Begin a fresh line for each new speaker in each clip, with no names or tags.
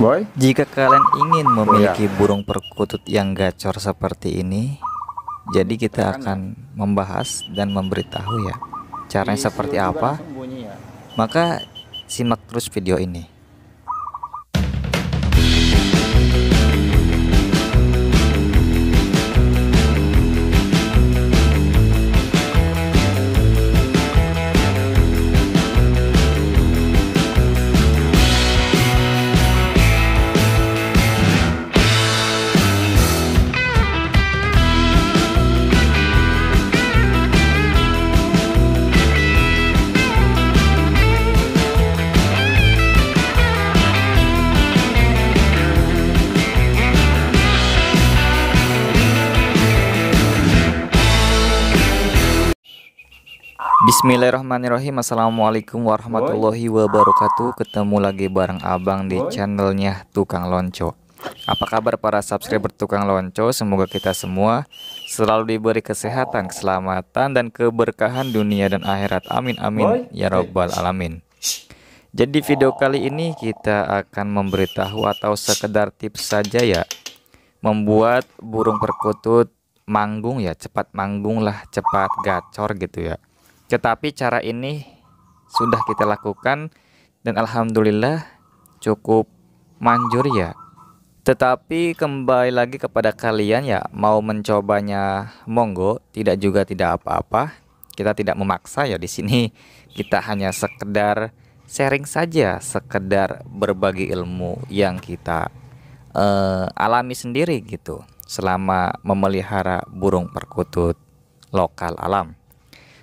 Boy? Jika kalian ingin memiliki oh, iya. burung perkutut yang gacor seperti ini, jadi kita akan membahas dan memberitahu ya caranya seperti apa. Ya. Maka simak terus video ini. Bismillahirrahmanirrahim Assalamualaikum warahmatullahi wabarakatuh Ketemu lagi bareng abang di channelnya Tukang Lonco Apa kabar para subscriber Tukang Lonco Semoga kita semua selalu diberi kesehatan, keselamatan dan keberkahan dunia dan akhirat Amin amin ya robbal alamin Jadi video kali ini kita akan memberitahu atau sekedar tips saja ya Membuat burung perkutut manggung ya cepat manggung lah cepat gacor gitu ya tetapi cara ini sudah kita lakukan dan alhamdulillah cukup manjur ya. Tetapi kembali lagi kepada kalian ya, mau mencobanya monggo, tidak juga tidak apa-apa. Kita tidak memaksa ya di sini. Kita hanya sekedar sharing saja, sekedar berbagi ilmu yang kita uh, alami sendiri gitu selama memelihara burung perkutut lokal alam.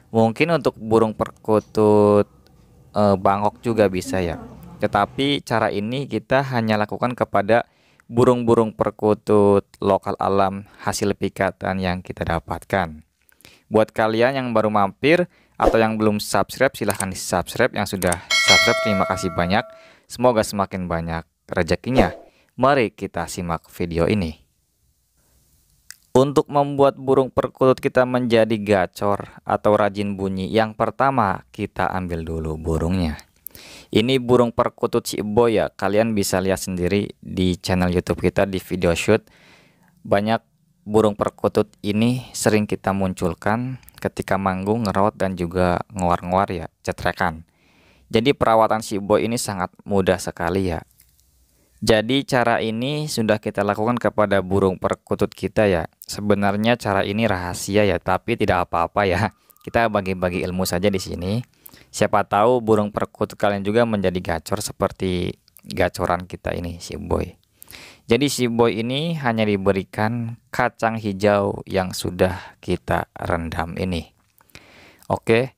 Mungkin untuk burung perkutut e, eh, bangkok juga bisa ya. Tetapi cara ini kita hanya lakukan kepada burung-burung perkutut lokal alam hasil pikatan yang kita dapatkan. Buat kalian yang baru mampir atau yang belum subscribe silahkan di subscribe yang sudah subscribe terima kasih banyak. Semoga semakin banyak rezekinya. Mari kita simak video ini. Untuk membuat burung perkutut kita menjadi gacor atau rajin bunyi, yang pertama kita ambil dulu burungnya. Ini burung perkutut si boy ya, kalian bisa lihat sendiri di channel YouTube kita di video shoot. Banyak burung perkutut ini sering kita munculkan ketika manggung, ngerot dan juga ngowar-ngowar ya, cetrekan. Jadi perawatan si boy ini sangat mudah sekali ya. Jadi cara ini sudah kita lakukan kepada burung perkutut kita ya. Sebenarnya cara ini rahasia ya, tapi tidak apa-apa ya. Kita bagi-bagi ilmu saja di sini. Siapa tahu burung perkutut kalian juga menjadi gacor seperti gacoran kita ini si boy. Jadi si boy ini hanya diberikan kacang hijau yang sudah kita rendam ini. Oke.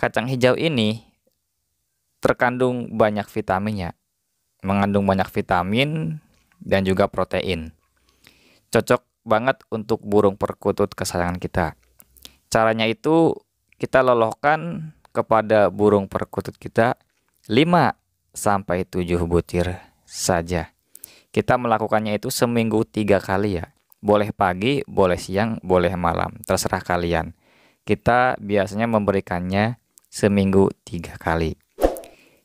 Kacang hijau ini terkandung banyak vitaminnya mengandung banyak vitamin dan juga protein. Cocok banget untuk burung perkutut kesayangan kita. Caranya itu kita lolohkan kepada burung perkutut kita 5 sampai 7 butir saja. Kita melakukannya itu seminggu tiga kali ya. Boleh pagi, boleh siang, boleh malam, terserah kalian. Kita biasanya memberikannya seminggu tiga kali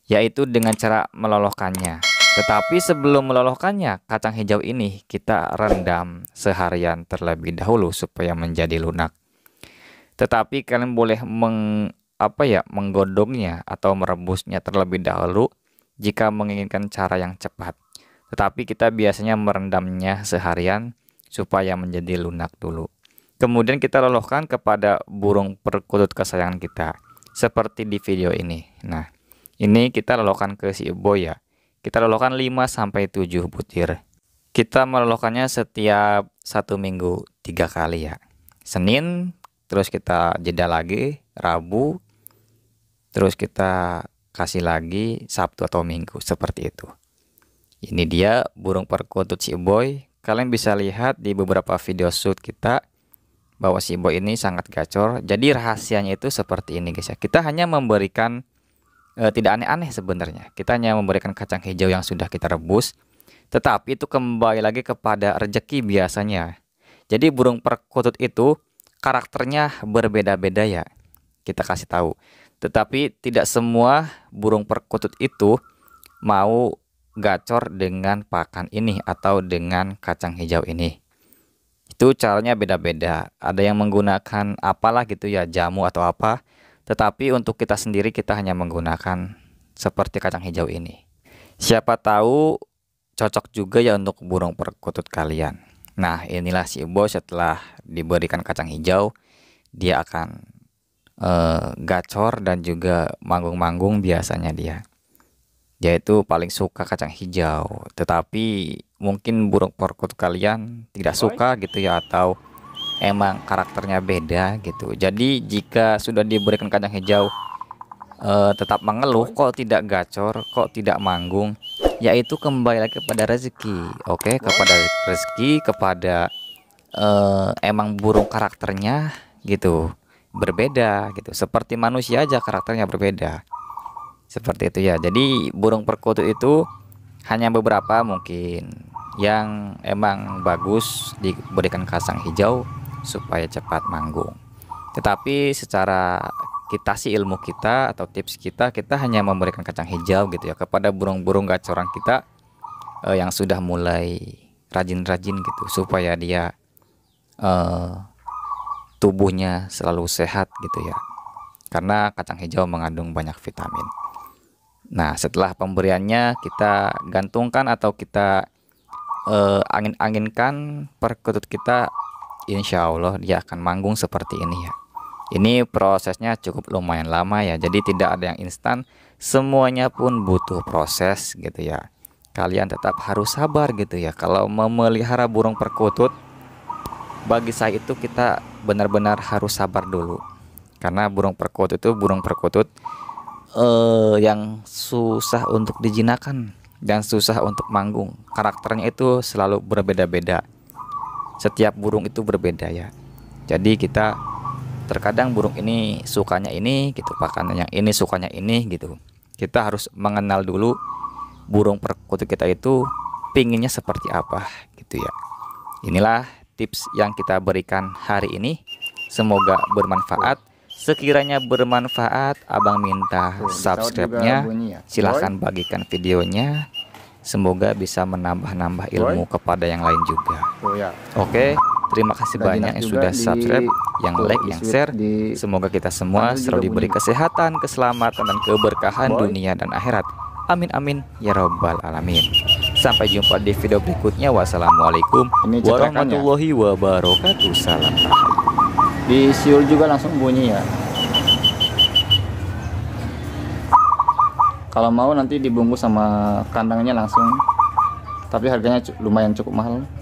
yaitu dengan cara melolohkannya. Tetapi sebelum melolohkannya, kacang hijau ini kita rendam seharian terlebih dahulu supaya menjadi lunak. Tetapi kalian boleh meng, apa ya, menggodongnya atau merebusnya terlebih dahulu jika menginginkan cara yang cepat. Tetapi kita biasanya merendamnya seharian supaya menjadi lunak dulu. Kemudian kita lolohkan kepada burung perkutut kesayangan kita seperti di video ini. Nah, ini kita lolokan ke si boy ya. Kita lolokan 5 sampai 7 butir. Kita melolokannya setiap satu minggu tiga kali ya. Senin, terus kita jeda lagi, Rabu, terus kita kasih lagi Sabtu atau Minggu seperti itu. Ini dia burung perkutut si boy. Kalian bisa lihat di beberapa video shoot kita bahwa si boy ini sangat gacor. Jadi rahasianya itu seperti ini guys ya. Kita hanya memberikan e, tidak aneh-aneh sebenarnya. Kita hanya memberikan kacang hijau yang sudah kita rebus, tetapi itu kembali lagi kepada rejeki biasanya. Jadi burung perkutut itu karakternya berbeda-beda ya. Kita kasih tahu. Tetapi tidak semua burung perkutut itu mau gacor dengan pakan ini atau dengan kacang hijau ini. Itu caranya beda-beda. Ada yang menggunakan apalah gitu ya, jamu atau apa tetapi untuk kita sendiri kita hanya menggunakan seperti kacang hijau ini. Siapa tahu cocok juga ya untuk burung perkutut kalian. Nah, inilah si Ibo setelah diberikan kacang hijau, dia akan e, gacor dan juga manggung-manggung biasanya dia. Dia itu paling suka kacang hijau, tetapi mungkin burung perkutut kalian tidak suka gitu ya atau emang karakternya beda gitu jadi jika sudah diberikan kacang hijau eh, tetap mengeluh kok tidak gacor kok tidak manggung yaitu kembali lagi kepada rezeki oke okay? kepada rezeki kepada eh, emang burung karakternya gitu berbeda gitu seperti manusia aja karakternya berbeda seperti itu ya jadi burung perkutut itu hanya beberapa mungkin yang emang bagus diberikan kacang hijau supaya cepat manggung. Tetapi secara kita sih ilmu kita atau tips kita kita hanya memberikan kacang hijau gitu ya kepada burung-burung gacoran kita eh, yang sudah mulai rajin-rajin gitu supaya dia eh, tubuhnya selalu sehat gitu ya karena kacang hijau mengandung banyak vitamin. Nah setelah pemberiannya kita gantungkan atau kita eh, angin-anginkan perkutut kita insya Allah dia akan manggung seperti ini ya ini prosesnya cukup lumayan lama ya jadi tidak ada yang instan semuanya pun butuh proses gitu ya kalian tetap harus sabar gitu ya kalau memelihara burung perkutut bagi saya itu kita benar-benar harus sabar dulu karena burung perkutut itu burung perkutut eh, yang susah untuk dijinakan dan susah untuk manggung karakternya itu selalu berbeda-beda setiap burung itu berbeda ya jadi kita terkadang burung ini sukanya ini gitu pakannya yang ini sukanya ini gitu kita harus mengenal dulu burung perkutut kita itu pinginnya seperti apa gitu ya inilah tips yang kita berikan hari ini semoga bermanfaat sekiranya bermanfaat abang minta subscribe-nya ya. silahkan bagikan videonya Semoga bisa menambah-nambah ilmu Boy. kepada yang lain juga. Oh, ya. Oke, okay, terima kasih Dan banyak yang sudah subscribe, di, yang like, yang share. Di, Semoga kita semua selalu diberi kesehatan, keselamatan, dan keberkahan Boy. dunia dan akhirat. Amin amin ya Rabbal alamin. Sampai jumpa di video berikutnya. Wassalamualaikum warahmatullahi wabarakatuh. Salam Di siul juga langsung bunyi ya. kalau mau nanti dibungkus sama kandangnya langsung tapi harganya lumayan cukup mahal